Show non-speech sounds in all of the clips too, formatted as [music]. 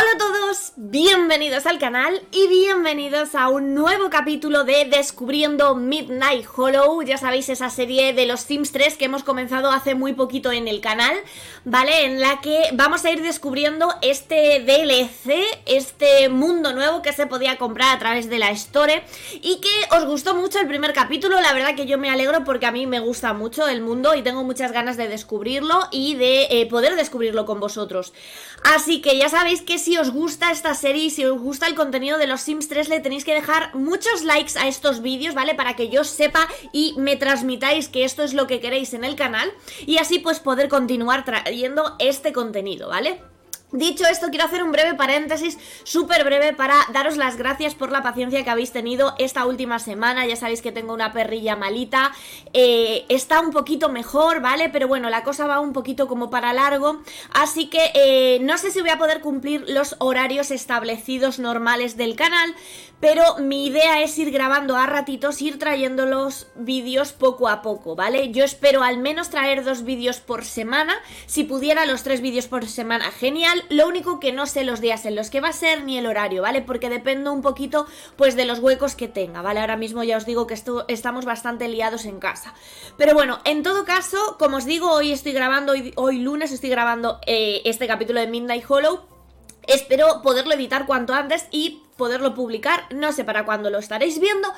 Hola a todos bienvenidos al canal y bienvenidos a un nuevo capítulo de Descubriendo Midnight Hollow. Ya sabéis esa serie de los Sims 3 que hemos comenzado hace muy poquito en el canal, ¿vale? En la que vamos a ir descubriendo este DLC, este mundo nuevo que se podía comprar a través de la Store y que os gustó mucho el primer capítulo. La verdad que yo me alegro porque a mí me gusta mucho el mundo y tengo muchas ganas de descubrirlo y de eh, poder descubrirlo con vosotros. Así que ya sabéis que si os gusta esta serie y si os gusta el contenido de los Sims 3 le tenéis que dejar muchos likes a estos vídeos, ¿vale? Para que yo sepa y me transmitáis que esto es lo que queréis en el canal y así pues poder continuar trayendo este contenido, ¿vale? Dicho esto, quiero hacer un breve paréntesis, súper breve, para daros las gracias por la paciencia que habéis tenido esta última semana. Ya sabéis que tengo una perrilla malita. Eh, está un poquito mejor, ¿vale? Pero bueno, la cosa va un poquito como para largo. Así que eh, no sé si voy a poder cumplir los horarios establecidos normales del canal. Pero mi idea es ir grabando a ratitos, ir trayendo los vídeos poco a poco, ¿vale? Yo espero al menos traer dos vídeos por semana. Si pudiera los tres vídeos por semana, genial lo único que no sé los días en los que va a ser ni el horario, ¿vale? Porque dependo un poquito pues de los huecos que tenga, ¿vale? Ahora mismo ya os digo que esto, estamos bastante liados en casa. Pero bueno, en todo caso, como os digo, hoy estoy grabando, hoy, lunes estoy grabando eh, este capítulo de Midnight Hollow. Espero poderlo editar cuanto antes y poderlo publicar. No sé para cuándo lo estaréis viendo,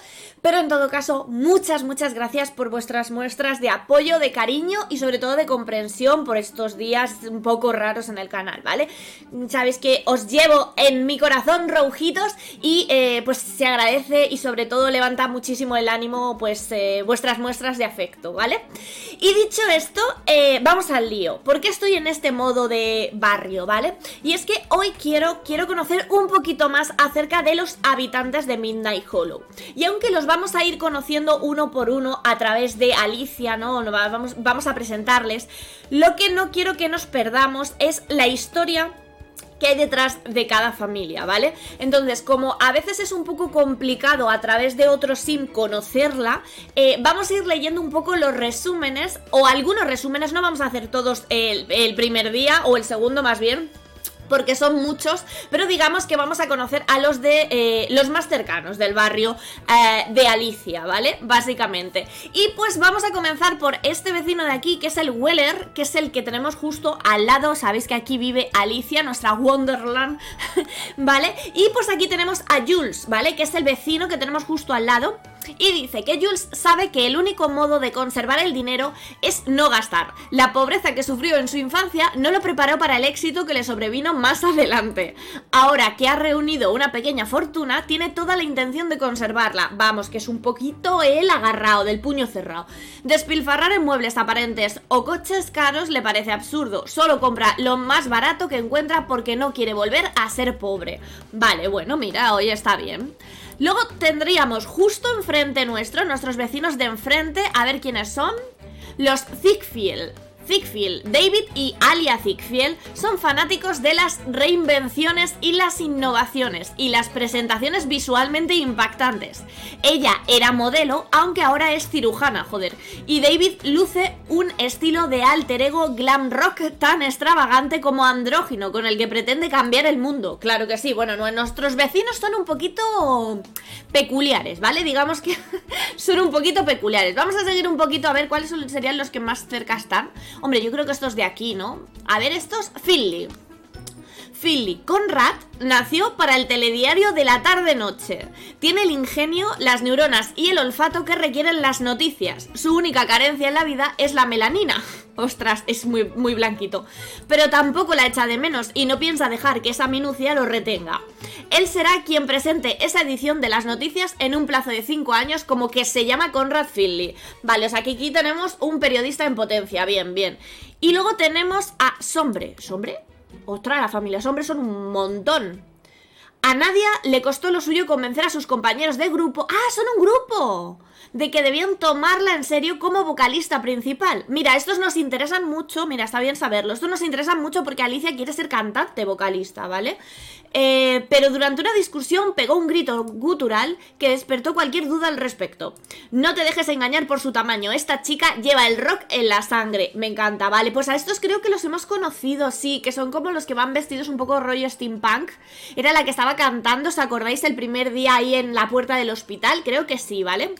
pero en todo caso, muchas, muchas gracias por vuestras muestras de apoyo, de cariño y sobre todo de comprensión por estos días un poco raros en el canal, ¿vale? Sabéis que os llevo en mi corazón rojitos y eh, pues se agradece y sobre todo levanta muchísimo el ánimo pues eh, vuestras muestras de afecto, ¿vale? Y dicho esto, eh, vamos al lío. ¿Por qué estoy en este modo de barrio, ¿vale? Y es que hoy quiero, quiero conocer un poquito más acerca de los habitantes de Midnight Hollow. Y aunque los vamos a ir conociendo uno por uno a través de Alicia, ¿no? Vamos, vamos a presentarles. Lo que no quiero que nos perdamos es la historia que hay detrás de cada familia, ¿vale? Entonces, como a veces es un poco complicado a través de otro sim conocerla, eh, vamos a ir leyendo un poco los resúmenes, o algunos resúmenes, no vamos a hacer todos el primer día o el segundo más bien porque son muchos, pero digamos que vamos a conocer a los de eh, los más cercanos del barrio eh, de Alicia, ¿vale? Básicamente. Y pues vamos a comenzar por este vecino de aquí, que es el Weller, que es el que tenemos justo al lado. Sabéis que aquí vive Alicia, nuestra Wonderland, [laughs] ¿vale? Y pues aquí tenemos a Jules, ¿vale? Que es el vecino que tenemos justo al lado. Y dice que Jules sabe que el único modo de conservar el dinero es no gastar. La pobreza que sufrió en su infancia no lo preparó para el éxito que le sobrevino más [laughs] adelante. Ahora que ha reunido una pequeña fortuna, tiene toda la intención de conservarla. Vamos, que es un poquito el agarrado, del puño cerrado. Despilfarrar en muebles aparentes o coches caros le parece absurdo. Solo compra lo más barato que encuentra porque no quiere volver a ser pobre. Vale, bueno, mira, hoy está bien. Luego tendríamos justo enfrente nuestro, nuestros vecinos de enfrente, a ver quiénes son, los Thickfield. Zigfiel, David y Alia Thickfield son fanáticos de las reinvenciones y las innovaciones y las presentaciones visualmente impactantes. Ella era modelo, aunque ahora es cirujana, joder. Y David luce un estilo de alter ego glam rock tan extravagante como andrógino, con el que pretende cambiar el mundo. Claro que sí, bueno, nuestros vecinos son un poquito peculiares, ¿vale? Digamos que [laughs] son un poquito peculiares. Vamos a seguir un poquito a ver cuáles serían los que más cerca están. Hombre, yo creo que estos de aquí, ¿no? A ver, estos, Finley. Philly Conrad nació para el telediario de la tarde-noche. Tiene el ingenio, las neuronas y el olfato que requieren las noticias. Su única carencia en la vida es la melanina. [laughs] Ostras, es muy, muy blanquito. Pero tampoco la echa de menos y no piensa dejar que esa minucia lo retenga. Él será quien presente esa edición de las noticias en un plazo de 5 años como que se llama Conrad Finley. Vale, o sea aquí tenemos un periodista en potencia, bien, bien. Y luego tenemos a Sombre. ¿Sombre? Ostras, las familias hombres son un montón. A Nadia le costó lo suyo convencer a sus compañeros de grupo. ¡Ah, son un grupo! De que debían tomarla en serio como vocalista principal. Mira, estos nos interesan mucho. Mira, está bien saberlo. Estos nos interesan mucho porque Alicia quiere ser cantante vocalista, ¿vale? Eh, pero durante una discusión pegó un grito gutural que despertó cualquier duda al respecto. No te dejes engañar por su tamaño. Esta chica lleva el rock en la sangre. Me encanta, ¿vale? Pues a estos creo que los hemos conocido, sí, que son como los que van vestidos un poco rollo steampunk. Era la que estaba cantando, ¿os acordáis? El primer día ahí en la puerta del hospital, creo que sí, ¿vale?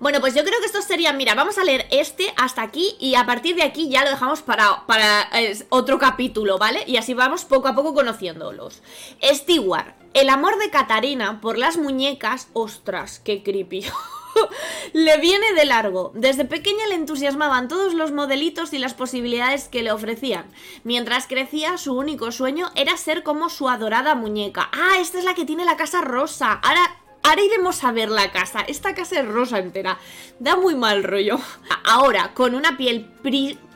Bueno, pues yo creo que Esto sería, mira, vamos a leer este hasta aquí y a partir de aquí ya lo dejamos para, para eh, otro capítulo, ¿vale? Y así vamos poco a poco conociéndolos. Stewart, el amor de Catarina por las muñecas, ostras, qué creepy. [laughs] [laughs] le viene de largo. Desde pequeña le entusiasmaban todos los modelitos y las posibilidades que le ofrecían. Mientras crecía, su único sueño era ser como su adorada muñeca. Ah, esta es la que tiene la casa rosa. Ahora Ahora iremos a ver la casa. Esta casa es rosa entera. Da muy mal rollo. [laughs] Ahora, con una piel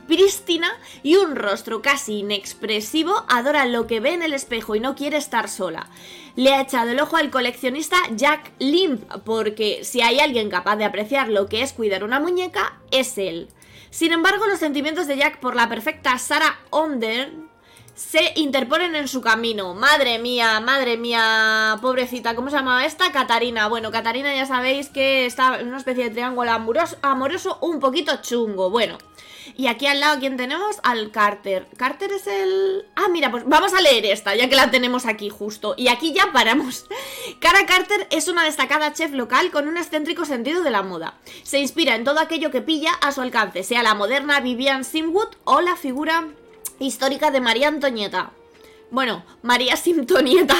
prístina y un rostro casi inexpresivo, adora lo que ve en el espejo y no quiere estar sola. Le ha echado el ojo al coleccionista Jack Limp, porque si hay alguien capaz de apreciar lo que es cuidar una muñeca, es él. Sin embargo, los sentimientos de Jack por la perfecta Sarah Onder se interponen en su camino. Madre mía, madre mía, pobrecita, ¿cómo se llamaba esta? Catarina. Bueno, Catarina ya sabéis que está en una especie de triángulo amoroso, un poquito chungo. Bueno, y aquí al lado, ¿quién tenemos? Al Carter. Carter es el... Ah, mira, pues vamos a leer esta, ya que la tenemos aquí justo. Y aquí ya paramos. [laughs] Cara Carter es una destacada chef local con un excéntrico sentido de la moda. Se inspira en todo aquello que pilla a su alcance, sea la moderna Vivian Simwood o la figura histórica de María Antonieta. Bueno, María Sintonieta.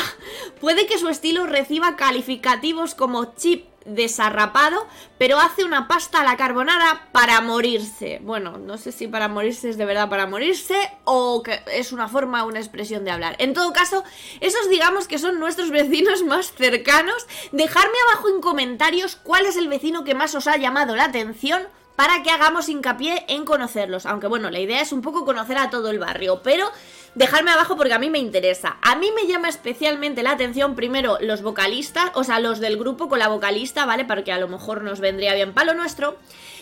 Puede que su estilo reciba calificativos como chip desarrapado, pero hace una pasta a la carbonara para morirse. Bueno, no sé si para morirse es de verdad para morirse o que es una forma, una expresión de hablar. En todo caso, esos digamos que son nuestros vecinos más cercanos. Dejarme abajo en comentarios cuál es el vecino que más os ha llamado la atención para que hagamos hincapié en conocerlos. Aunque bueno, la idea es un poco conocer a todo el barrio, pero dejarme abajo porque a mí me interesa. A mí me llama especialmente la atención primero los vocalistas, o sea, los del grupo con la vocalista, ¿vale? Porque a lo mejor nos vendría bien palo nuestro.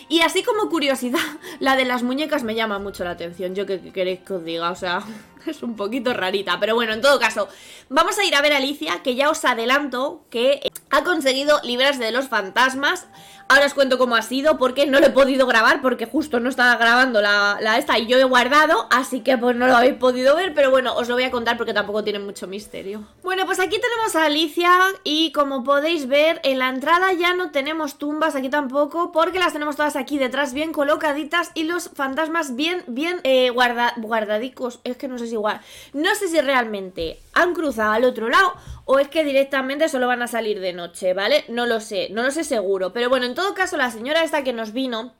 Y así como curiosidad, [laughs] la de las muñecas me llama mucho la atención, yo que queréis que os diga, o sea, [laughs] es un poquito rarita, pero bueno, en todo caso, vamos a ir a ver a Alicia, que ya os adelanto que eh, ha conseguido librarse de los fantasmas. Ahora os cuento cómo ha sido, porque no lo he podido grabar, porque justo no estaba grabando la, esta y yo he guardado, así que pues no lo habéis podido ver, pero bueno, os lo voy a contar porque tampoco tiene mucho misterio. Bueno, pues aquí tenemos a Alicia y como podéis ver, en la entrada ya no tenemos tumbas aquí tampoco, porque las tenemos todas aquí detrás bien colocaditas y los fantasmas bien, bien eh, guardadicos. Es que no igual. No sé si realmente han cruzado al otro lado o es que directamente solo van a salir de noche, ¿vale? No lo sé, no lo sé seguro. Pero bueno, en todo caso, la señora esta que nos vino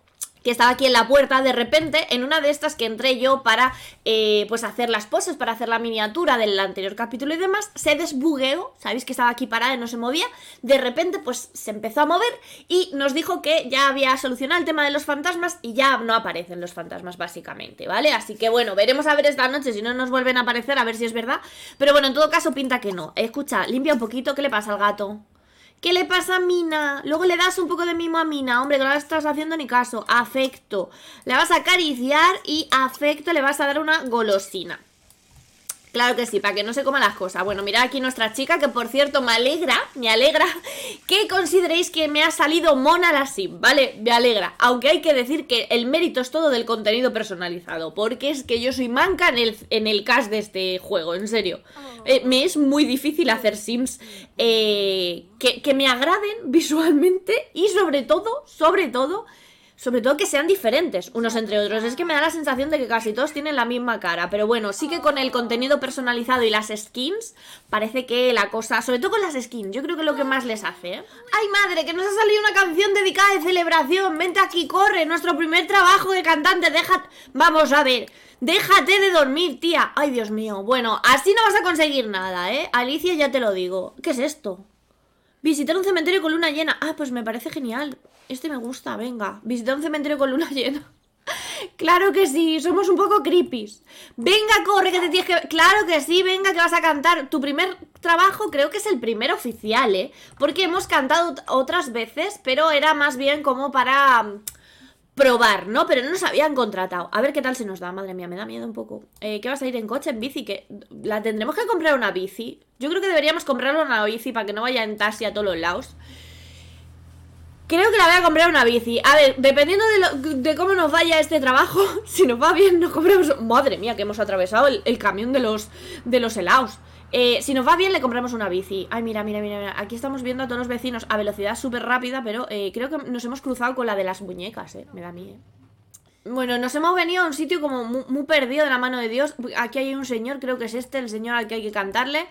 que estaba aquí en la puerta, de repente, en una de estas que entré yo para eh, pues hacer las poses, para hacer la miniatura del anterior capítulo y demás, se desbugueó, sabéis que estaba aquí parada y no se movía, de repente pues se empezó a mover y nos dijo que ya había solucionado el tema de los fantasmas y ya no aparecen los fantasmas básicamente, ¿vale? Así que bueno, veremos a ver esta noche si no nos vuelven a aparecer, a ver si es verdad, pero bueno, en todo caso pinta que no. Escucha, limpia un poquito, ¿qué le pasa al gato? ¿Qué le pasa a Mina? Luego le das un poco de mimo a Mina. Hombre, que no la estás haciendo ni caso. Afecto. Le vas a acariciar y afecto le vas a dar una golosina. Claro que sí, para que no se coma las cosas. Bueno, mirad aquí nuestra chica, que por cierto me alegra, me alegra que consideréis que me ha salido mona la sim, ¿vale? Me alegra. Aunque hay que decir que el mérito es todo del contenido personalizado, porque es que yo soy manca en el, cast de este juego, en serio. Oh. Eh, me es muy difícil hacer sims eh, que, que me agraden visualmente y sobre todo, sobre todo sobre todo que sean diferentes unos entre otros. Es que me da la sensación de que casi todos tienen la misma cara. Pero bueno, sí que con el contenido personalizado y las skins, parece que la cosa. Sobre todo con las skins, yo creo que es lo que más les hace. ¿eh? ¡Ay madre! Que nos ha salido una canción dedicada de celebración. Vente aquí, corre. Nuestro primer trabajo de cantante. Deja. Vamos a ver. Déjate de dormir, tía. Ay, Dios mío. Bueno, así no vas a conseguir nada, ¿eh? Alicia, ya te lo digo. ¿Qué es esto? Visitar un cementerio con luna llena. Ah, pues me parece genial. Este me gusta, venga. Visité un cementerio con luna [laughs] llena. Claro que sí, somos un poco creepies. Venga, corre, que te tienes que. Claro que sí, venga, que vas a cantar. Tu primer trabajo creo que es el primer oficial, ¿eh? Porque hemos cantado otras veces, pero era más bien como para mm, probar, ¿no? Pero no nos habían contratado. A ver qué tal se nos da, madre mía, me da miedo un poco. Eh, ¿Qué vas a ir en coche, en bici? que ¿La tendremos que comprar una bici? Yo creo que deberíamos comprar una bici para que no vaya en taxi a todos los lados. Creo que la voy a comprar una bici. A ver, dependiendo de, cómo nos vaya este trabajo, [laughs] si nos va bien, nos compramos. Madre mía, que hemos atravesado el, camión de los, de los helados. Eh, si nos va bien, le compramos una bici. Ay, mira, mira, mira, mira. Aquí estamos viendo a todos los vecinos a velocidad súper rápida, pero eh, creo que nos hemos cruzado con la de las muñecas, eh. Me da miedo. Eh. Bueno, nos hemos venido a un sitio como muy, perdido de la mano de Dios. Aquí hay un señor, creo que es este, el señor al que hay que cantarle.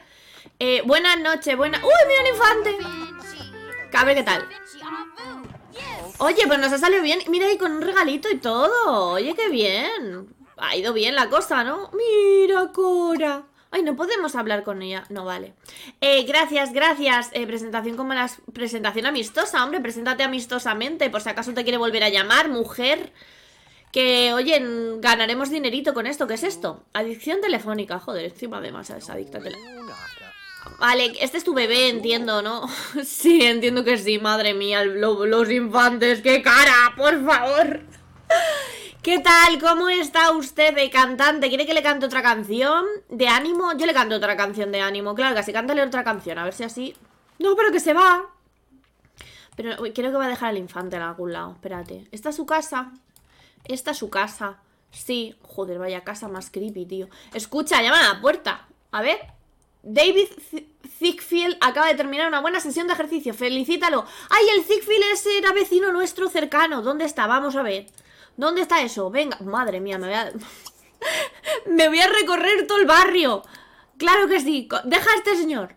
buenas noches, buenas. ¡Uy, mira el infante! cabe qué tal. Oye, pues nos ha salido bien. Mira ahí con un regalito y todo. Oye, qué bien. Ha ido bien la cosa, ¿no? Mira, Cora. Ay, no podemos hablar con ella. No vale. Eh, gracias, gracias. Eh, presentación como las, presentación amistosa, hombre. Preséntate amistosamente. Por si acaso te quiere volver a llamar, mujer. Que, oye, ganaremos dinerito con esto. ¿Qué es esto? Adicción telefónica. Joder, encima de además esa adicta telefónica. Vale, este es tu bebé, entiendo, ¿no? [laughs] Sí, entiendo que sí, madre mía, los infantes, qué cara, por favor. ¿Qué tal? ¿Cómo está usted de cantante? ¿Quiere que le cante otra canción de ánimo? Yo le canto otra canción de ánimo, claro que así cántale otra canción, a ver si así... No, pero que se va. Pero creo que va a dejar al infante en algún lado, espérate. ¿Esta es su casa? Esta es su casa. Sí, joder, vaya casa más creepy, tío. Escucha, llama a la puerta. A ver, David Zigfield acaba de terminar una buena sesión de ejercicio. Felicítalo. ¡Ay, el Zigfield ese era vecino nuestro cercano! ¿Dónde está? Vamos a ver. ¿Dónde está eso? Venga. Madre mía, me voy a... [laughs] me voy a recorrer todo el barrio. Claro que sí. Deja a este señor.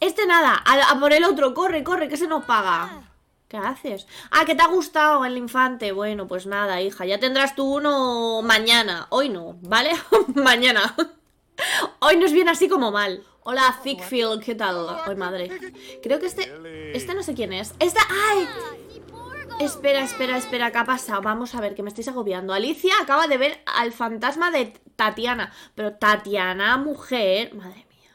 Este nada. A, por el otro. Corre, corre, que se nos paga. ¿Qué haces? Ah, que te ha gustado el infante. Bueno, pues nada, hija. Ya tendrás tú uno mañana. Hoy no, ¿vale? [laughs] mañana. Hoy nos viene así como mal. Hola, Thickfield, ¿qué tal? Hoy madre. Creo que este... Este no sé quién es. ¡Esta! ¡Ay! Espera, espera, espera, ¿qué ha pasado? Vamos a ver, que me estáis agobiando. Alicia acaba de ver al fantasma de Tatiana. Pero Tatiana, mujer... Madre mía.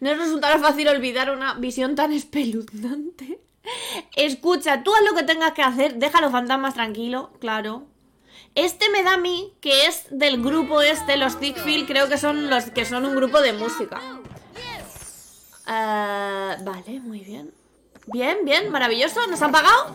No resultará fácil olvidar una visión tan espeluznante. Escucha, tú haz lo que tengas que hacer, deja los fantasmas tranquilo, claro. Este me da a mí, que es del grupo este, los Tickfield. creo que son los que son un grupo de música. Ah, vale, muy bien. Bien, bien, maravilloso. ¿Nos han pagado?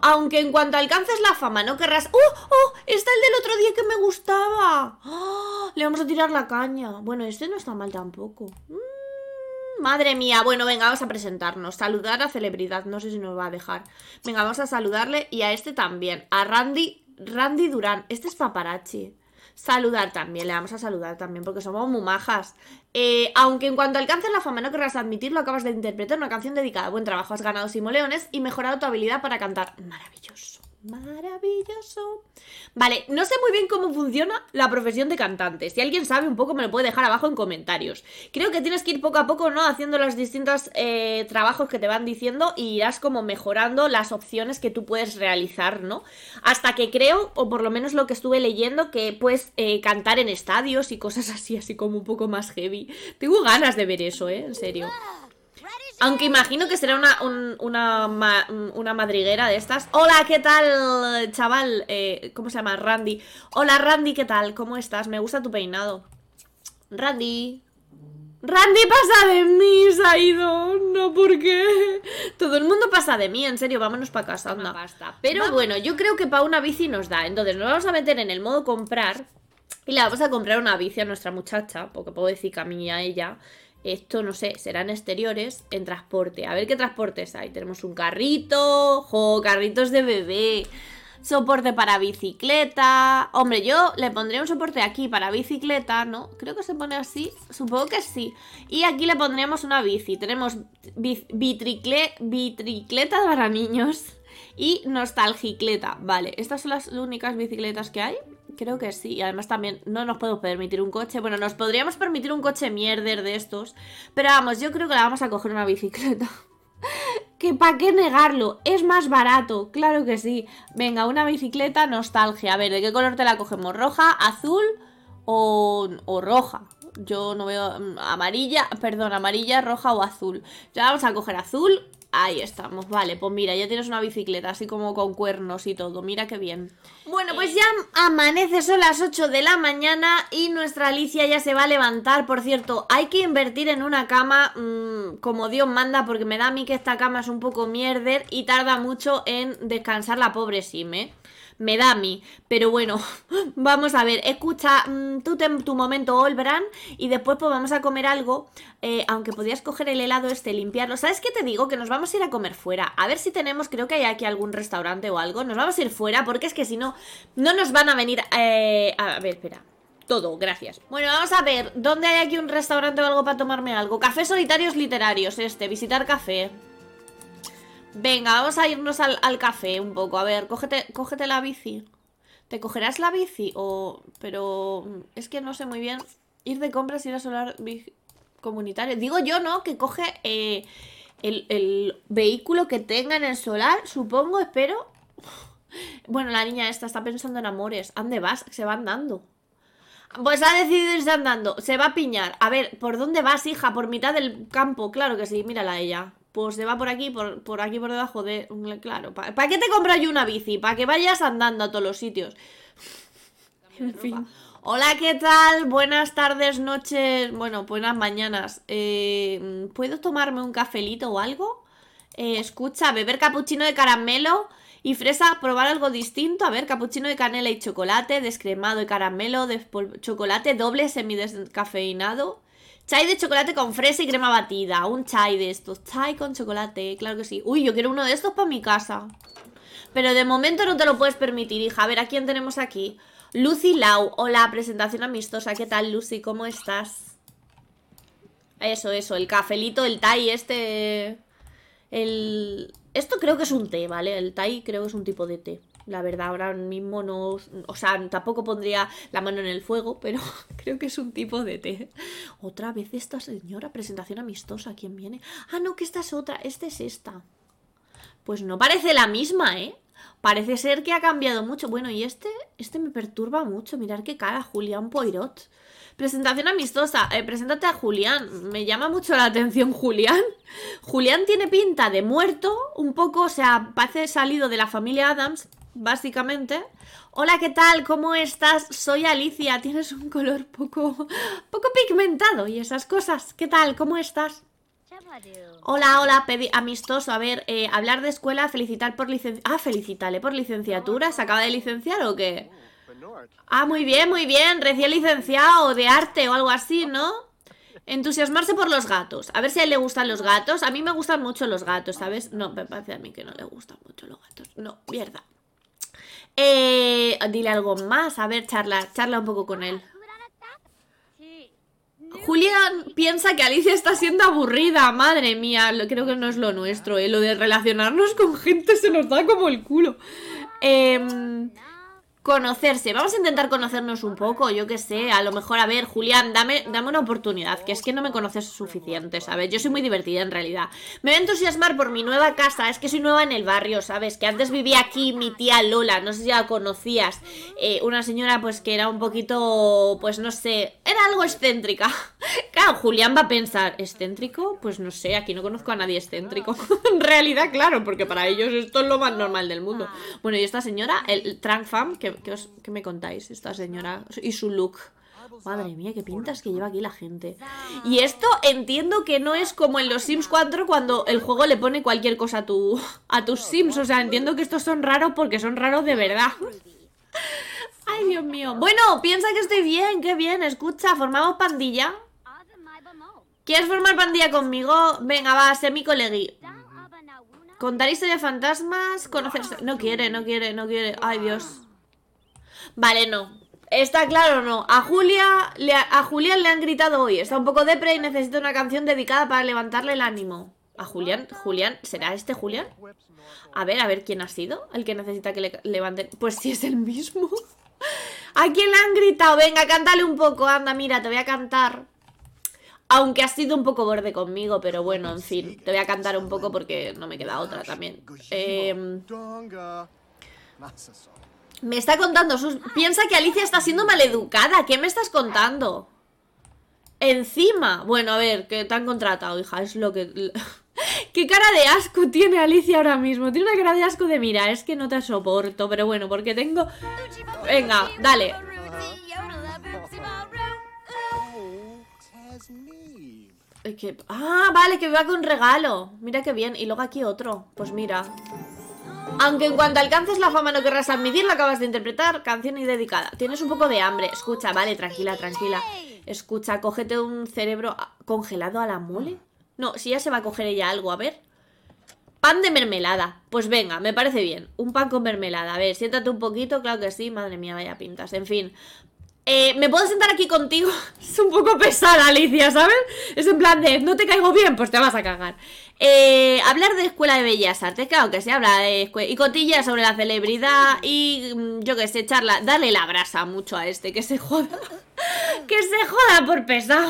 aunque en cuanto alcances la fama, no querrás... ¡Uh! ¡Oh! Está el del otro día que me gustaba. ¡Ah! Le vamos a tirar la caña. Bueno, este no está mal tampoco. Mm, madre mía. Bueno, venga, vamos a presentarnos. Saludar a celebridad. No sé si nos va a dejar. Venga, vamos a saludarle y a este también. A Randy Randy Durán, este es paparazzi. Saludar también, le vamos a saludar también porque somos mumajas eh, aunque en cuanto alcances la fama no querrás admitirlo, acabas de interpretar una canción dedicada a buen trabajo, has ganado simoleones y mejorado tu habilidad para cantar. Maravilloso. Maravilloso. Vale, no sé muy bien cómo funciona la profesión de cantante. Si alguien sabe un poco, me lo puede dejar abajo en comentarios. Creo que tienes que ir poco a poco, ¿no? Haciendo los distintos eh, trabajos que te van diciendo y irás como mejorando las opciones que tú puedes realizar, ¿no? Hasta que creo, o por lo menos lo que estuve leyendo, que puedes eh, cantar en estadios y cosas [laughs] así, así como un poco más heavy. Tengo ganas de ver eso, ¿eh? En serio. Aunque imagino que será una, una, madriguera de estas. Hola, ¿qué tal, chaval? Eh, ¿Cómo se llama? Randy. Hola, Randy, ¿qué tal? ¿Cómo estás? Me gusta tu peinado. Randy. Randy pasa de mí, se ha ido. No, ¿por qué? Todo el mundo pasa de mí, en serio, vámonos para casa, anda. Pero bueno, yo creo que para una bici nos da. Entonces nos vamos a meter en el modo comprar y le vamos a comprar una bici a nuestra muchacha, porque puedo decir que a mí y a ella. Esto, no sé, serán exteriores en transporte. A ver qué transportes hay. Tenemos un carrito, jo, carritos de bebé, soporte para bicicleta. Hombre, yo le pondría un soporte aquí para bicicleta, ¿no? Creo que se pone así, supongo que sí. Y aquí le pondríamos una bici. Tenemos bicicleta para niños y nostalgicleta. Vale, estas son las únicas bicicletas que hay. Creo que sí. Y además también no nos podemos permitir un coche. Bueno, nos podríamos permitir un coche mierder de estos. Pero vamos, yo creo que la vamos a coger una bicicleta. [laughs] que para qué negarlo, es más barato, claro que sí. Venga, una bicicleta nostalgia. A ver, ¿de qué color te la cogemos? ¿Roja, azul o, o roja? Yo no veo mm, amarilla, perdón, amarilla, roja o azul. Ya vamos a coger azul Ahí estamos, vale, pues mira, ya tienes una bicicleta así como con cuernos y todo, mira qué bien. Bueno, pues ya amanece, son las 8 de la mañana y nuestra Alicia ya se va a levantar. Por cierto, hay que invertir en una cama mm, como Dios manda, porque me da a mí que esta cama es un poco mierder y tarda mucho en descansar la pobre Sime me da a mí. Pero bueno, [laughs] vamos a ver, escucha, mm, tú tu momento Olbran y después pues vamos a comer algo, eh, aunque podías coger el helado este, limpiarlo. ¿Sabes qué te digo? Que nos vamos a ir a comer fuera. A ver si tenemos, creo que hay aquí algún restaurante o algo. Nos vamos a ir fuera porque es que si no, no nos van a venir... Eh, a ver, espera todo, gracias. Bueno, vamos a ver, ¿dónde hay aquí un restaurante o algo para tomarme algo? Café solitarios literarios, este, visitar café. Venga, vamos a irnos al, café un poco. A ver, cógete, cógete la bici. ¿Te cogerás la bici? O. Pero. Es que no sé muy bien. Ir de compras, ir a solar comunitario. Digo yo, ¿no? Que coge eh, el, vehículo que tenga en el solar, supongo, espero. [sighs] Bueno, la niña esta está pensando en amores. ¿Dónde vas? Se va andando Pues ha decidido irse andando. Se va a piñar. A ver, ¿por dónde vas, hija? Por mitad del campo. Claro que sí, mírala ella pues se va por aquí, por, aquí por debajo de... Claro, ¿para qué te compras yo una bici? Para que vayas andando a todos los sitios. Hola, ¿qué tal? Buenas tardes, noches, bueno, buenas mañanas. Eh, ¿Puedo tomarme un cafelito o algo? Eh, escucha, beber capuchino de caramelo y fresa, probar algo distinto. A ver, capuchino de canela y chocolate, descremado y caramelo, de chocolate doble semidescafeinado. Chai de chocolate con fresa y crema batida. Un chai de estos. Chai con chocolate, claro que sí. Uy, yo quiero uno de estos para mi casa. Pero de momento no te lo puedes permitir, hija. A ver, ¿a quién tenemos aquí? Lucy Lau. Hola, presentación amistosa. ¿Qué tal, Lucy? ¿Cómo estás? Eso, eso. El cafelito, el Thai, este... El... Esto creo que es un té, ¿vale? El Thai creo que es un tipo de té la verdad ahora mismo no, o sea, tampoco pondría la mano en el fuego, pero [laughs] creo que es un tipo de té. Otra vez esta señora, presentación amistosa, ¿quién viene? Ah, no, que esta es otra, esta es esta. Pues no parece la misma, ¿eh? Parece ser que ha cambiado mucho. Bueno, y este, este me perturba mucho. Mirar qué cara, Julián Poirot. Presentación amistosa. Eh, preséntate a Julián. Me llama mucho la atención Julián. Julián tiene pinta de muerto, un poco, o sea, parece salido de la familia Adams básicamente. Hola, ¿qué tal? ¿Cómo estás? Soy Alicia, tienes un color poco, poco pigmentado y esas cosas. ¿Qué tal? ¿Cómo estás? Hola, hola, amistoso. A ver, eh, hablar de escuela, felicitar por licenciatura. Ah, felicitarle eh, por licenciatura. ¿Se acaba de licenciar o qué? Ah, muy bien, muy bien. Recién licenciado de arte o algo así, ¿no? Entusiasmarse por los gatos. A ver si a él le gustan los gatos. A mí me gustan mucho los gatos, ¿sabes? No, me parece a mí que no le gustan mucho los gatos. No, mierda. Eh, dile algo más, a ver, charla, charla un poco con él. Julián piensa que Alicia está siendo aburrida, madre mía, creo que no es lo nuestro, ¿eh? lo de relacionarnos con gente se nos da como el culo. Eh, conocerse. Vamos a intentar conocernos un poco, yo qué sé. A lo mejor, a ver, Julián, dame, dame una oportunidad, que es que no me conoces suficiente, ¿sabes? Yo soy muy divertida en realidad. Me voy a entusiasmar por mi nueva casa, es que soy nueva en el barrio, ¿sabes? Que antes vivía aquí mi tía Lola, no sé si la conocías. Eh, una señora, pues que era un poquito, pues no sé, era algo excéntrica. [laughs] Claro, Julián va a pensar, ¿excéntrico? Pues no sé, aquí no conozco a nadie excéntrico. [laughs] en realidad, claro, porque para ellos esto es lo más normal del mundo. Ah. Bueno, y esta señora, el, el Fam, que ¿Qué, me contáis? Esta señora y su look. Madre mía, qué pintas que lleva aquí la gente. Y esto entiendo que no es como en los Sims 4 cuando el juego le pone cualquier cosa a, tu, a tus Sims. O sea, entiendo que estos son raros porque son raros de verdad. [laughs] Ay, Dios mío. Bueno, piensa que estoy bien, qué bien. Escucha, formamos pandilla. ¿Quieres formar pandilla conmigo? Venga, va, sé mi colegui. Contar historia de fantasmas, conocerse... No quiere, no quiere, no quiere. Ay, Dios. Vale, no. Está claro, no. A Julia, le, a Julián le han gritado hoy. Está un poco depre y necesita una canción dedicada para levantarle el ánimo. ¿A Julián? ¿Julián? ¿Será este Julián? A ver, a ver quién ha sido el que necesita que le levante Pues si es el mismo. [laughs] ¿A quién le han gritado? Venga, cántale un poco. Anda, mira, te voy a cantar. Aunque has sido un poco borde conmigo, pero bueno, en fin. Te voy a cantar un poco porque no me queda otra también. Eh... Me está contando sus... Piensa que Alicia está siendo maleducada. ¿Qué me estás contando? Encima. Bueno, a ver, que te han contratado, hija. Es lo que... [laughs] ¿Qué cara de asco tiene Alicia ahora mismo? Tiene una cara de asco de mira, es que no te soporto. Pero bueno, porque tengo... Venga, dale. Ah, vale, que va con regalo. Mira qué bien. Y luego aquí otro. Pues mira. Aunque en cuanto alcances la fama no querrás admitirlo, acabas de interpretar canción y dedicada. Tienes un poco de hambre. Escucha, vale, tranquila, tranquila. Escucha, cógete un cerebro congelado a la mole. No, si ya se va a coger ella algo, a ver. Pan de mermelada. Pues venga, me parece bien. Un pan con mermelada. A ver, siéntate un poquito, claro que sí. Madre mía, vaya pintas. En fin, eh, ¿me puedo sentar aquí contigo? [laughs] Es un poco pesada, Alicia, ¿sabes? Es en plan de, no te caigo bien, pues te vas a cagar. Eh, hablar de escuela de belleza artes, claro que se habla de escuela. Y cotillas sobre la celebridad y mm, yo que sé, charla. Dale la brasa mucho a este, que se joda. [laughs] que se joda por pesado.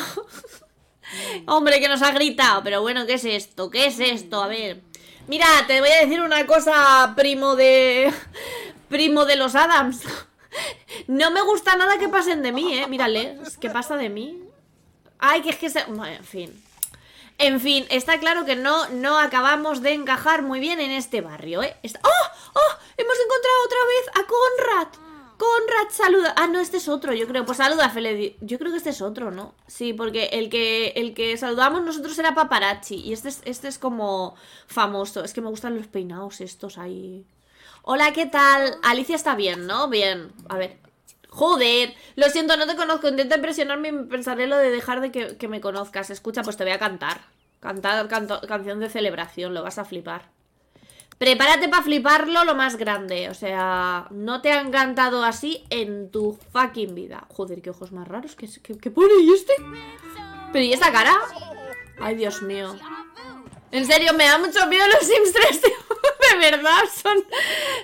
[laughs] Hombre, que nos ha gritado. Pero bueno, ¿qué es esto? ¿Qué es esto? A ver. Mira, te voy a decir una cosa, primo de. primo de los Adams. No me gusta nada que pasen de mí, ¿eh? Mírale, ¿qué pasa de mí. Ay, que es que se... en fin. En fin, está claro que no, no acabamos de encajar muy bien en este barrio, ¿eh? ¡Oh! ¡Oh! Hemos encontrado otra vez a Conrad. Conrad saluda. Ah, no, este es otro, yo creo. Pues saluda, Feledi. Yo creo que este es otro, ¿no? Sí, porque el que, el que saludamos nosotros era paparazzi. Y este este es como famoso. Es que me gustan los peinados estos ahí. Hola, ¿qué tal? Alicia está bien, ¿no? Bien. A ver. Joder, lo siento, no te conozco. Intenta impresionarme y pensaré lo de dejar de que, me conozcas. Escucha, pues te voy a cantar. Cantar canción de celebración, lo vas a flipar. Prepárate para fliparlo lo más grande. O sea, no te han cantado así en tu fucking vida. Joder, qué ojos más raros. ¿Qué, pone? ¿Y este? ¿Pero y esta cara? Ay, Dios mío. En serio, me da mucho miedo los Sims 3, [laughs] de verdad, son,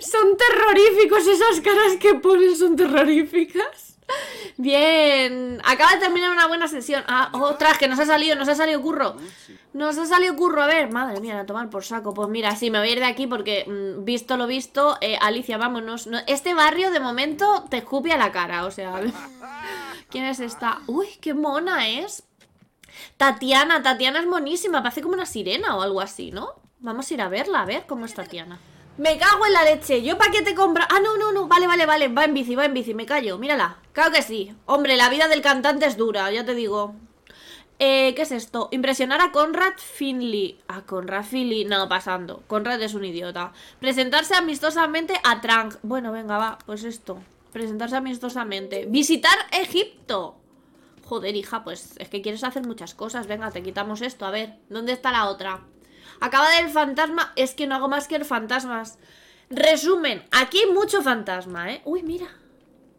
son terroríficos. Esas caras que ponen son terroríficas. Bien, acaba de terminar una buena sesión. Ah, otra, que nos ha salido, nos ha salido curro. Nos ha salido curro, a ver, madre mía, a tomar por saco. Pues mira, sí, me voy a ir de aquí porque, mm, visto lo visto, eh, Alicia, vámonos. este barrio de momento te escupe la cara, o sea. [laughs] ¿Quién es esta? Uy, qué mona es. Tatiana, Tatiana es monísima, parece como una sirena o algo así, ¿no? Vamos a ir a verla, a ver cómo está Tiana. Me cago en la leche. ¿Yo para qué te compro Ah, no, no, no. Vale, vale, vale. Va en bici, va en bici. Me callo. Mírala. Claro que sí. Hombre, la vida del cantante es dura, ya te digo. Eh, ¿Qué es esto? Impresionar a Conrad Finley. A Conrad Finley. No, pasando. Conrad es un idiota. Presentarse amistosamente a Trank. Bueno, venga, va. Pues esto. Presentarse amistosamente. Visitar Egipto. Joder, hija, pues es que quieres hacer muchas cosas. Venga, te quitamos esto. A ver, ¿dónde está la otra? acaba del fantasma, es que no hago más que el fantasmas. Resumen, aquí mucho fantasma, ¿eh? Uy, mira.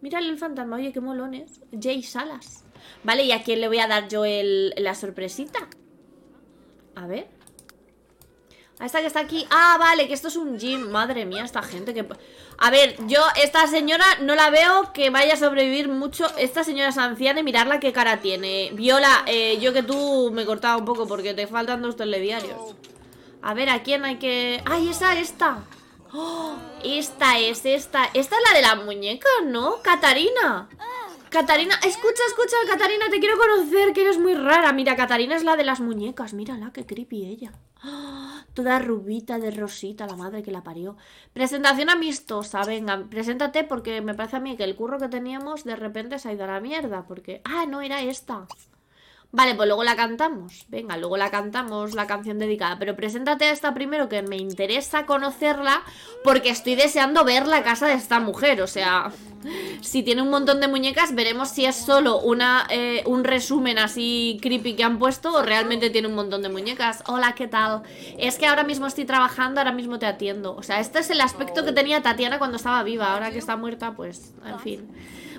Mírale el fantasma, oye, qué molones. Jay Salas. Vale, ¿y a quién le voy a dar yo la sorpresita? A ver. A ah, esta que está aquí. Ah, vale, que esto es un gym. Madre mía, esta gente que... A ver, yo esta señora no la veo que vaya a sobrevivir mucho. Esta señora es anciana y mirarla qué cara tiene. Viola, eh, yo que tú me cortaba un poco porque te faltan dos telediarios. A ver, ¿a quién hay que...? ¡Ay, esa, esta! ¡Oh! Esta es, esta. Esta es la de las muñecas, ¿no? Catarina. Catarina, escucha, escucha, Catarina, te quiero conocer, que eres muy rara. Mira, Catarina es la de las muñecas, mírala, qué creepy ella. ¡Ah! Toda rubita de rosita, la madre que la parió. Presentación amistosa, venga, preséntate porque me parece a mí que el curro que teníamos de repente se ha ido a la mierda, porque... Ah, no, era esta. Vale, pues luego la cantamos. Venga, luego la cantamos, la canción dedicada. Pero preséntate a esta primero, que me interesa conocerla, porque estoy deseando ver la casa de esta mujer. O sea, si tiene un montón de muñecas, veremos si es solo una, eh, un resumen así creepy que han puesto o realmente tiene un montón de muñecas. Hola, ¿qué tal? Es que ahora mismo estoy trabajando, ahora mismo te atiendo. O sea, este es el aspecto que tenía Tatiana cuando estaba viva. Ahora que está muerta, pues, en fin.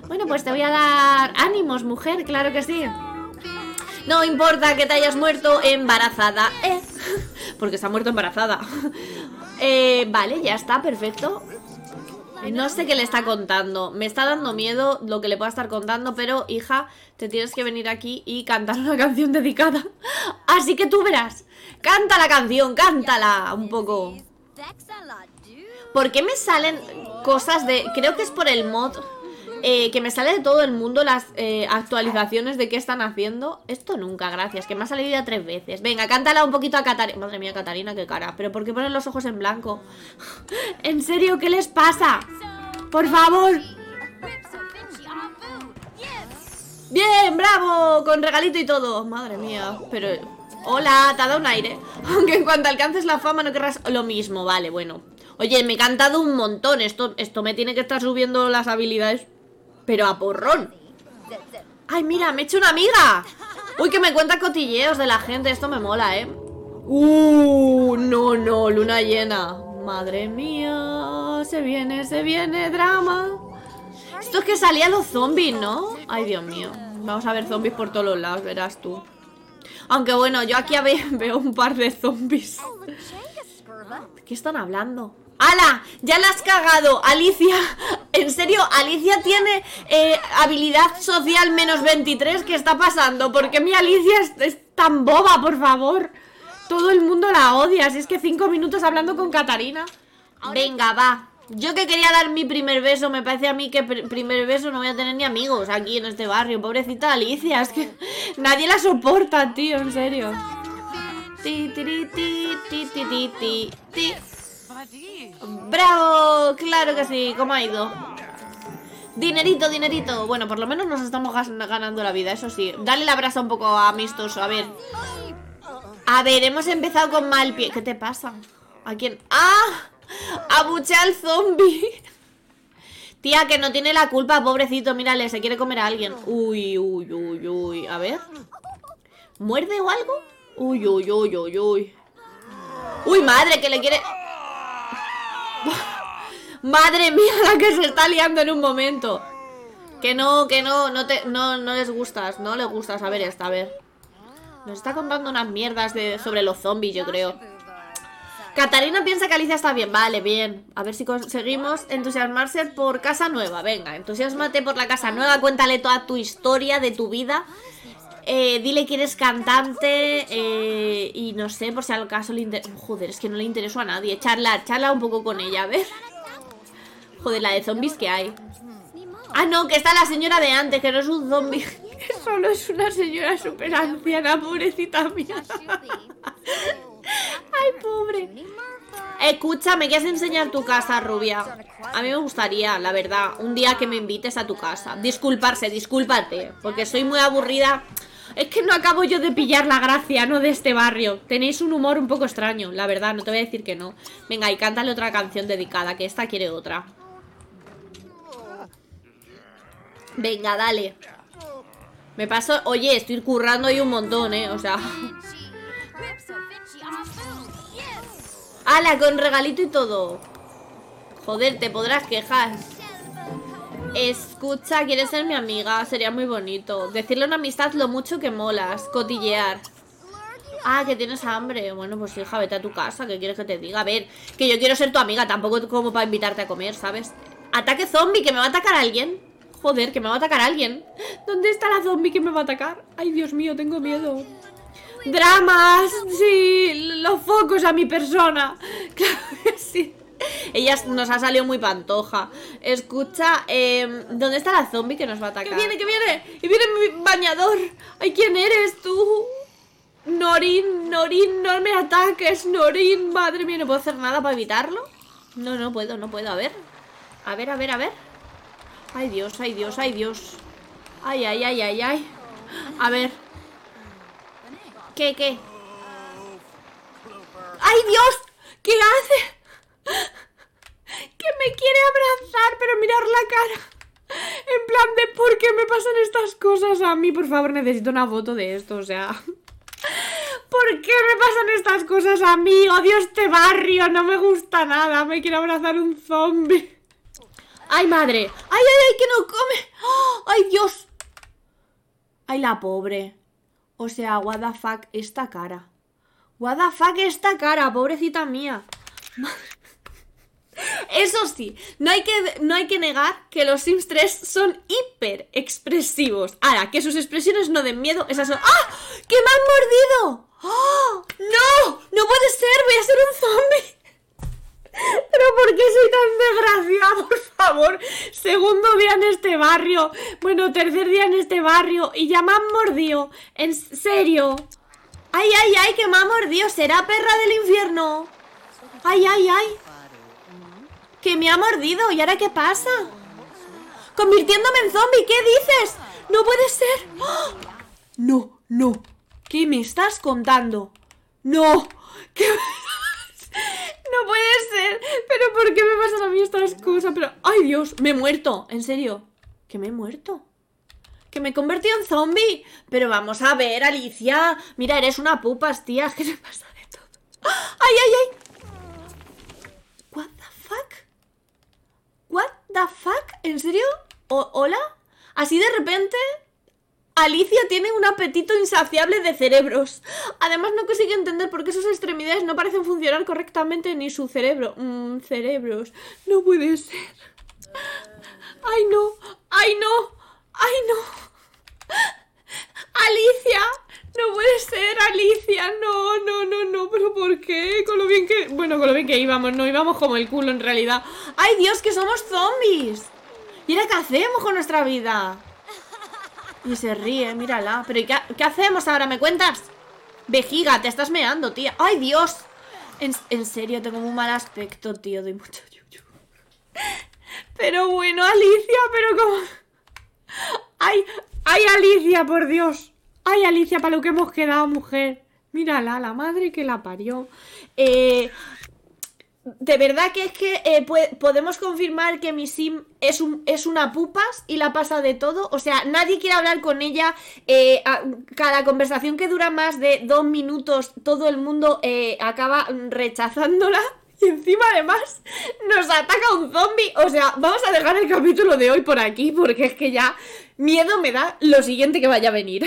Bueno, pues te voy a dar ánimos, mujer, claro que sí. No importa que te hayas muerto embarazada, eh, porque se ha muerto embarazada. Eh, vale, ya está, perfecto. No sé qué le está contando. Me está dando miedo lo que le pueda estar contando, pero hija, te tienes que venir aquí y cantar una canción dedicada. Así que tú verás. Canta la canción, cántala un poco. ¿Por qué me salen cosas de... Creo que es por el mod... Eh, que me sale de todo el mundo las eh, actualizaciones de qué están haciendo. Esto nunca, gracias, que me ha salido ya tres veces. Venga, cántala un poquito a Catarina. Madre mía, Catarina, qué cara. Pero ¿por qué ponen los ojos en blanco? [laughs] ¿En serio qué les pasa? Por favor. Bien, bravo, con regalito y todo. Madre mía, pero... Hola, te ha dado un aire. [laughs] Aunque en cuanto alcances la fama no querrás lo mismo, vale, bueno. Oye, me he cantado un montón. Esto, esto me tiene que estar subiendo las habilidades pero a porrón ¡Ay, mira! ¡Me he hecho una amiga! Uy, que me cuenta cotilleos de la gente Esto me mola, ¿eh? ¡Uh! No, no, luna llena Madre mía Se viene, se viene, drama Esto es que salían los zombies, ¿no? Ay, Dios mío Vamos a ver zombies por todos lados, verás tú Aunque bueno, yo aquí [laughs] veo un par de zombies ¿Qué están hablando? ¡Hala! ¡Ya la has cagado! Alicia, en serio, Alicia tiene eh, habilidad social menos 23. ¿Qué está pasando? Porque mi Alicia es, tan boba, por favor? Todo el mundo la odia. Si es que cinco minutos hablando con Catarina. Venga, va. Yo que quería dar mi primer beso, me parece a mí que primer beso no voy a tener ni amigos aquí en este barrio. Pobrecita Alicia, es que nadie la soporta, tío, en serio. Ti, ti, ti, ti, ti, ti, ti. ¡Bravo! ¡Claro que sí! ¿Cómo ha ido? Dinerito, dinerito. Bueno, por lo menos nos estamos ganando la vida, eso sí. Dale la brasa un poco amistoso, a ver. A ver, hemos empezado con mal pie. ¿Qué te pasa? ¿A quién? ¡Ah! ¡Abuche al zombie. Tía, que no tiene la culpa, pobrecito. Mírale, se quiere comer a alguien. Uy, uy, uy, uy. A ver. ¿Muerde o algo? Uy, uy, uy, uy, uy. Uy, madre, que le quiere... [laughs] Madre mía, la que se está liando en un momento. Que no, que no, no, te, no, no les gustas, no les gustas. A ver esta, a ver. Nos está contando unas mierdas de, sobre los zombies, yo creo. Catalina piensa que Alicia está bien. Vale, bien. A ver si conseguimos entusiasmarse por casa nueva. Venga, entusiasmate por la casa nueva. Cuéntale toda tu historia de tu vida. Eh, dile que eres cantante eh, y no sé, por si al caso le interesa. Joder, es que no le interesó a nadie. Charla, charla un poco con ella, a ver. Joder, la de zombies que hay. Ah, no, que está la señora de antes, que no es un zombie. [laughs] solo es una señora súper anciana, pobrecita mía. [laughs] Ay, pobre. Escúchame, ¿quieres enseñar tu casa, rubia? A mí me gustaría, la verdad, un día que me invites a tu casa. Disculparse, discúlpate, porque soy muy aburrida. Es que no acabo yo de pillar la gracia, ¿no? De este barrio. Tenéis un humor un poco extraño, la verdad, no te voy a decir que no. Venga, y cántale otra canción dedicada, que esta quiere otra. Venga, dale. Me paso... Oye, estoy currando ahí un montón, ¿eh? O sea... ¡Hala! Con regalito y todo. Joder, te podrás quejar. Escucha, ¿quieres ser mi amiga? Sería muy bonito. Decirle una amistad lo mucho que molas. Cotillear. Ah, que tienes hambre. Bueno, pues hija, vete a tu casa. ¿Qué quieres que te diga? A ver, que yo quiero ser tu amiga. Tampoco como para invitarte a comer, ¿sabes? Ataque zombie, que me va a atacar alguien. Joder, que me va a atacar alguien. ¿Dónde está la zombie que me va a atacar? Ay, Dios mío, tengo miedo. Dramas, sí, los focos a mi persona. [laughs] Claro que sí. Ella nos ha salido muy pantoja. Escucha, em, ¿dónde está la zombie que nos va a atacar? ¡Que viene, que viene! ¡Y viene mi bañador! ¡Ay, quién eres tú! Norin, Norin, no me ataques, Norin, madre mía, ¿no puedo hacer nada para evitarlo? No, no puedo, no puedo, a ver. A ver, a ver, a ver. Ay, Dios, ay, Dios, ay, Dios. Ay, ay, ay, ay, ay. A ver. ¿Qué, qué? ¡Ay, Dios! ¿Qué hace? mirar la cara. En plan de por qué me pasan estas cosas a mí, por favor, necesito una foto de esto, o sea. [laughs] ¿Por qué me pasan estas cosas a mí? Odio este barrio, no me gusta nada, me quiero abrazar un zombie. ¡Ay, madre! ¡Ay, ay, ay, que no come! [gasps] ¡Ay, Dios! ¡Ay, la pobre! O sea, what the fuck, esta cara. What the fuck, esta cara, pobrecita mía. Madre. Eso sí, no hay, que, no hay que negar que los Sims 3 son hiper expresivos. Ahora, que sus expresiones no den miedo, esas son. ¡Ah! ¡Que me han mordido! ¡Oh! ¡No! ¡No puede ser! ¡Voy a ser un zombie! [laughs] ¿Pero por qué soy tan desgraciado [laughs] Por favor, segundo día en este barrio. Bueno, tercer día en este barrio. Y ya me han mordido. En serio. Ay, ay, ay, que me ha mordido. Será perra del infierno. Ay, ay, ay que me ha mordido. ¿Y ahora qué pasa? Convirtiéndome en zombie, ¿qué dices? No puede ser. ¡Oh! No, no. ¿Qué me estás contando? No. ¿Qué... [laughs] No puede ser. ¿Pero por qué me pasan a mí estas cosas? ay Dios, me he muerto. En serio. Que me he muerto. Que me he convertido en zombie. Pero vamos a ver, Alicia. Mira, eres una pupa, tía. [laughs] ¿Qué te pasa de todo? ¡Ay, ay, ay! What the fuck? ¿En serio? ¿O ¿Hola? Así de repente, Alicia tiene un apetito insaciable de cerebros. Además, no consigue entender por qué sus extremidades no parecen funcionar correctamente ni su cerebro. Mm, cerebros. No puede ser. ¡Ay, no! ¡Ay, no! ¡Ay, no! ¡Alicia! No puede ser, Alicia, no, no, no, no, pero ¿por qué? Con lo bien que... Bueno, con lo bien que íbamos, no íbamos como el culo en realidad. ¡Ay, Dios, que somos zombies! ¿Y ahora qué hacemos con nuestra vida? Y se ríe, mírala. ¿Pero qué, hacemos ahora? ¿Me cuentas? Vejiga, te estás meando, tía. ¡Ay, Dios! En, serio, tengo un mal aspecto, tío. Doy mucho Pero bueno, Alicia, pero como... ¡Ay, ay, Alicia, por Dios! Ay, Alicia, para lo que hemos quedado, mujer. Mírala, la madre que la parió. Eh, de verdad que es que eh, podemos confirmar que mi sim es, una pupas y la pasa de todo. O sea, nadie quiere hablar con ella. Eh, cada conversación que dura más de dos minutos, todo el mundo acaba rechazándola. Y encima además nos ataca un zombie. O sea, vamos a dejar el capítulo de hoy por aquí porque es que ya miedo me da lo siguiente que vaya a venir.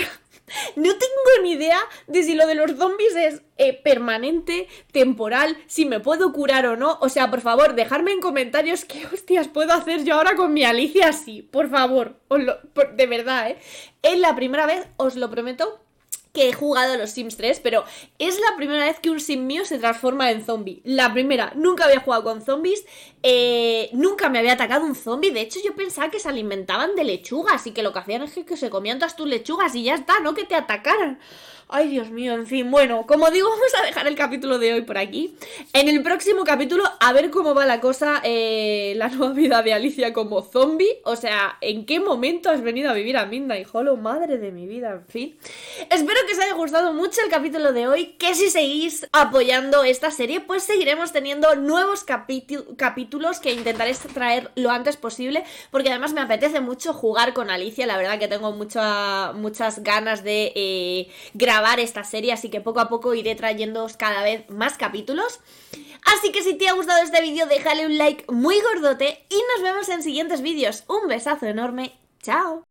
[laughs] No tengo ni idea de si lo de los zombies es eh, permanente, temporal, si me puedo curar o no. O sea, por favor, dejadme en comentarios qué hostias puedo hacer yo ahora con mi Alicia así. Por favor, de verdad, ¿eh? Es la primera vez, os lo prometo, que he jugado a los Sims 3, pero es la primera vez que un sim mío se transforma en zombie. La primera, nunca había jugado con zombies eh, nunca me había atacado un zombie. De hecho, yo pensaba que se alimentaban de lechugas y que lo que hacían es que se comían todas tus lechugas y ya está, no que te atacaran. Ay, Dios mío, en fin. Bueno, como digo, [laughs] vamos a dejar el capítulo de hoy por aquí. En el próximo capítulo, a ver cómo va la cosa, eh, la nueva vida de Alicia como zombie. O sea, ¿en qué momento has venido a vivir a y Hollow? Madre de mi vida, en fin. Espero que os haya gustado mucho el capítulo de hoy. Que si seguís apoyando esta serie, pues seguiremos teniendo nuevos capítulos que intentaré traer lo antes posible, porque además me apetece mucho jugar con Alicia, la verdad que tengo muchas ganas de eh, grabar esta serie, así que poco a poco iré trayéndoos cada vez más capítulos. Así que si te ha gustado este vídeo, déjale un like muy gordote y nos vemos en siguientes vídeos. Un besazo enorme, chao.